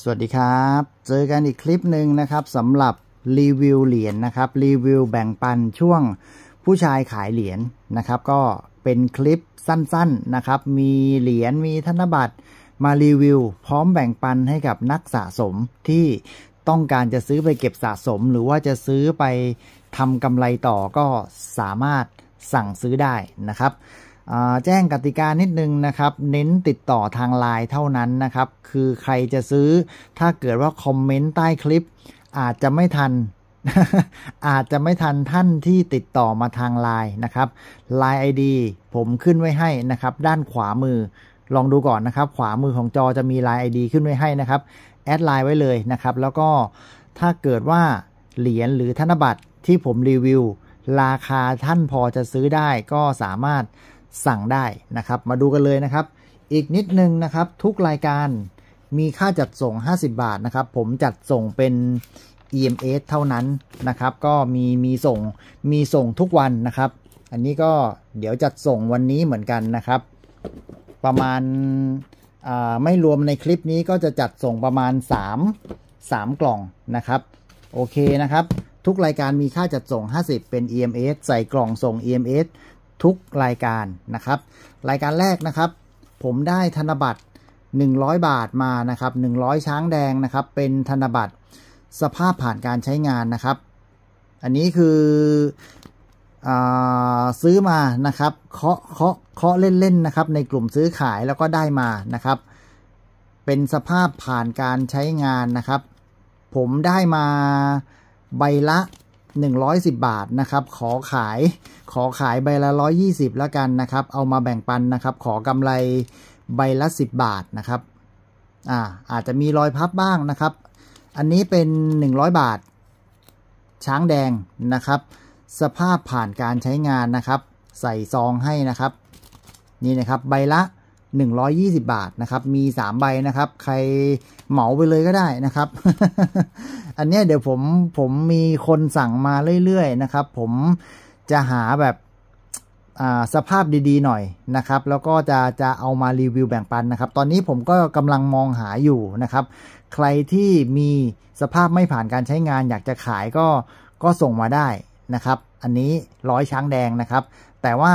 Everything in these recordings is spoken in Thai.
สวัสดีครับ เจอกันอีกคลิปหนึ่งนะครับสำหรับรีวิวเหรียญนนะครับ รีวิวแบ่งปันช่วงผู้ชายขายเหรียญนนะครับ ก็เป็นคลิปสั้นๆนนะครับ มีเหรียญมีธนบัตรมารีวิวพร้อมแบ่งปันให้กับนักสะสมที่ต้องการจะซื้อไปเก็บสะสม หรือว่าจะซื้อไปทำกำไรต่อก็สามารถสั่งซื้อได้นะครับแจ้งกติกานิดนึงนะครับ เน้นติดต่อทางไลน์เท่านั้นนะครับ คือใครจะซื้อ ถ้าเกิดว่าคอมเมนต์ใต้คลิป อาจจะไม่ทัน อาจจะไม่ทันท่านที่ติดต่อมาทางไลน์นะครับ ไลน์ ID ผมขึ้นไว้ให้นะครับ ด้านขวามือ ลองดูก่อนนะครับ ขวามือของจอจะมีไลน์ ID ขึ้นไว้ให้นะครับ แอดไลน์ไว้เลยนะครับ แล้วก็ถ้าเกิดว่าเหรียญหรือธนบัตรที่ผมรีวิว ราคาท่านพอจะซื้อได้ ก็สามารถสั่งได้นะครับมาดูกันเลยนะครับ อีกนิดนึงนะครับทุกรายการมีค่าจัดส่ง 50 บาทนะครับ ผมจัดส่งเป็น EMS เท่านั้นนะครับก็มีมีส่งมีส่งทุกวันนะครับ อันนี้ก็เดี๋ยวจัดส่งวันนี้เหมือนกันนะครับ ประมาณไม่รวมในคลิปนี้ก็จะจัดส่งประมาณ 3 3 กล่องนะครับโอเคนะครับ ทุกรายการมีค่าจัดส่ง 50 เป็น EMS ใส่กล่องส่ง EMS ทุกรายการนะครับ รายการแรกนะครับ ผมได้ธนบัตร100 บาทมานะครับ100 ช้างแดงนะครับเป็นธนบัตรสภาพผ่านการใช้งานนะครับ อันนี้คือซื้อมานะครับเคาะเคาะเคาะเล่นๆนะครับ ในกลุ่มซื้อขายแล้วก็ได้มานะครับ เป็นสภาพผ่านการใช้งานนะครับ ผมได้มาใบละ110 บาทนะครับ ขอขายขอขายใบละ 120แล้วกันนะครับ เอามาแบ่งปันนะครับ ขอกำไรใบละ 10 บาทนะครับอ่าอาจจะมีรอยพับบ้างนะครับ อันนี้เป็น 100 บาท ช้างแดงนะครับ สภาพผ่านการใช้งานนะครับ ใส่ซองให้นะครับนี่นะครับใบละ120 บาทนะครับ มี 3 ใบนะครับ ใครเหมาไปเลยก็ได้นะครับ อันนี้เดี๋ยวผมผมมีคนสั่งมาเรื่อยๆนะครับ ผมจะหาแบบสภาพดีๆหน่อยนะครับ แล้วก็จะจะเอามารีวิวแบ่งปันนะครับ ตอนนี้ผมก็กำลังมองหาอยู่นะครับ ใครที่มีสภาพไม่ผ่านการใช้งาน อยากจะขายก็ก็ส่งมาได้นะครับ อันนี้ร้อยช้างแดงนะครับ แต่ว่า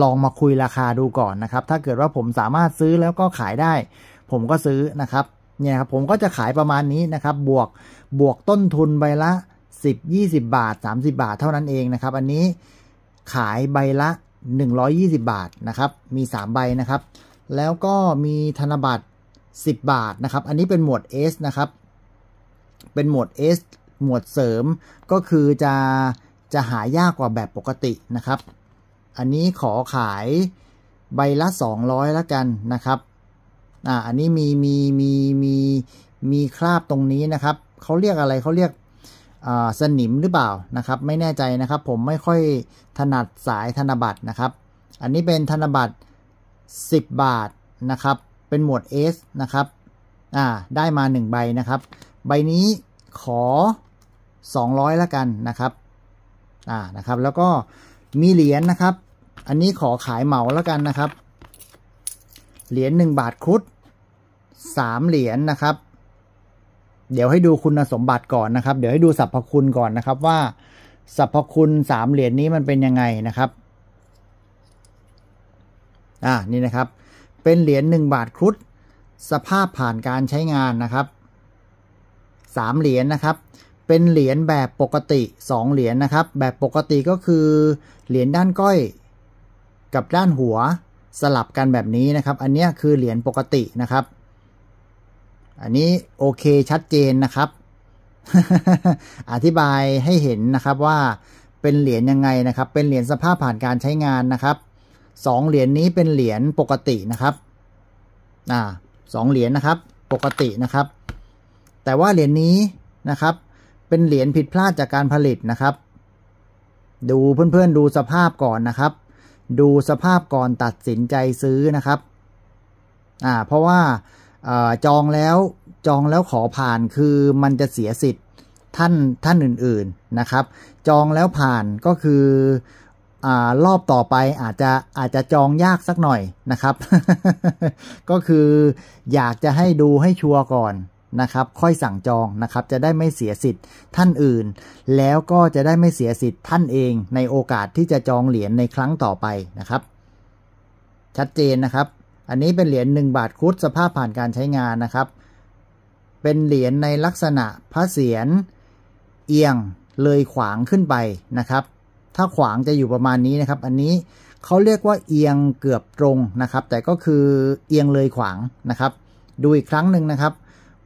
ลองมาคุยราคาดูก่อนนะครับ ถ้าเกิดว่าผมสามารถซื้อแล้วก็ขายได้ ผมก็ซื้อนะครับ เนี่ยครับ ผมก็จะขายประมาณนี้นะครับ บวก บวกต้นทุนใบละ 10 20 บาท 30 บาทเท่านั้นเองนะครับ อันนี้ขายใบละ 120 บาทนะครับ มี3ใบนะครับ แล้วก็มีธนบัตร 10 บาท นะครับ อันนี้เป็นหมวด S นะครับ เป็นหมวด S หมวดเสริมก็คือจะ จะหายากกว่าแบบปกตินะครับอันนี้ขอขายใบละ 200แล้วกันนะครับ อ่าอันนี้มีมีมีมีมีคราบตรงนี้นะครับเขาเรียกอะไรเขาเรียกอ่าสนิมหรือเปล่านะครับ ไม่แน่ใจนะครับ ผมไม่ค่อยถนัดสายธนบัตรนะครับ อันนี้เป็นธนบัตร10 บาทนะครับ เป็นหมวด S นะครับอ่าได้มา1ใบนะครับ ใบนี้ขอ 200ละกันนะครับอ่านะครับแล้วก็มีเหรียญนนะครับ อันนี้ขอขายเหมาแล้วกันนะครับ เหรียญหนึ่งบาทครุฑสามเหรียญนนะครับ เดี๋ยวให้ดูคุณสมบัติก่อนนะครับ เดี๋ยวให้ดูสรรพคุณก่อนนะครับว่าสรรพคุณสามเหรียญนี้มันเป็นยังไงนะครับ อ่านี่นะครับ เป็นเหรียญหนึ่งบาทครุฑสภาพผ่านการใช้งานนะครับ สามเหรียญนนะครับเป็นเหรียญแบบปกติ2เหรียญนะครับ แบบปกติก็คือ เหรียญด้านก้อย กับด้านหัวสลับกันแบบนี้นะครับ อันนี้คือเหรียญปกตินะครับ อันนี้โอเคชัดเจนนะครับ อธิบายให้เห็นนะครับว่าเป็นเหรียญยังไงนะครับ เป็นเหรียญสภาพผ่านการใช้งานนะครับสองเหรียญนี้เป็นเหรียญปกตินะครับอ่าสองเหรียญนะครับ ปกตินะครับ แต่ว่าเหรียญนี้นะครับเป็นเหรียญผิดพลาดจากการผลิตนะครับ ดูเพื่อนๆดูสภาพก่อนนะครับ ดูสภาพก่อนตัดสินใจซื้อนะครับ อ่าเพราะว่าจองแล้วจองแล้วขอผ่านคือมันจะเสียสิทธิ์ท่านท่านอื่นๆนะครับ จองแล้วผ่านก็คืออรอบต่อไปอาจจะอาจจะจองยากสักหน่อยนะครับ ก็คืออยากจะให้ดูให้ชัวร์ก่อนนะครับ ค่อยสั่งจองนะครับ จะได้ไม่เสียสิทธิ์ท่านอื่น แล้วก็จะได้ไม่เสียสิทธิ์ท่านเองในโอกาสที่จะจองเหรียญในครั้งต่อไปนะครับ ชัดเจนนะครับ อันนี้เป็นเหรียญ1บาทคุดสภาพผ่านการใช้งานนะครับ เป็นเหรียญในลักษณะพระเศียรเอียงเลยขวางขึ้นไปนะครับ ถ้าขวางจะอยู่ประมาณนี้นะครับ อันนี้เขาเรียกว่าเอียงเกือบตรงนะครับ แต่ก็คือเอียงเลยขวางนะครับ ดูอีกครั้งหนึ่งนะครับ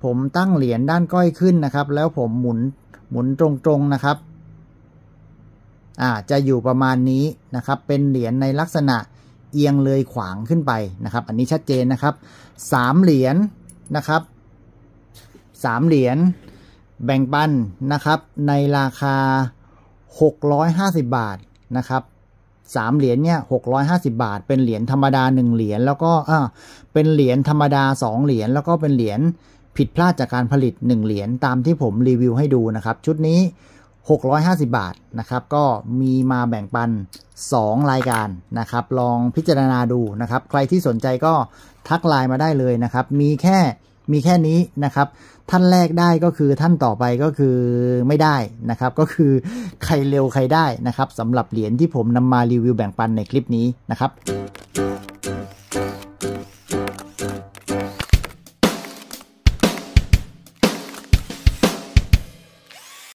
ผมตั้งเหรียญด้านก้อยขึ้นนะครับ แล้วผมหมุน หมุนตรงๆนะครับ อ่า จะอยู่ประมาณนี้นะครับ เป็นเหรียญในลักษณะเอียงเลยขวางขึ้นไปนะครับ อันนี้ชัดเจนนะครับสามเหรียญนะครับ สามเหรียญแบ่งปันนะครับ ในราคา650 บาทนะครับ สามเหรียญเนี่ยหกร้อยห้าสิบาท เป็นเหรียญธรรมดาหนึ่งเหรียญ แล้วก็อ่าเป็นเหรียญธรรมดาสองเหรียญ แล้วก็เป็นเหรียญผิดพลาดจากการผลิต 1 เหรียญตามที่ผมรีวิวให้ดูนะครับ ชุดนี้ 650 บาทนะครับก็มีมาแบ่งปัน 2 รายการนะครับ ลองพิจารณาดูนะครับ ใครที่สนใจก็ทักไลน์มาได้เลยนะครับ มีแค่มีแค่นี้นะครับ ท่านแรกได้ก็คือท่านต่อไปก็คือไม่ได้นะครับ ก็คือใครเร็วใครได้นะครับสำหรับเหรียญที่ผมนำมารีวิวแบ่งปันในคลิปนี้นะครับ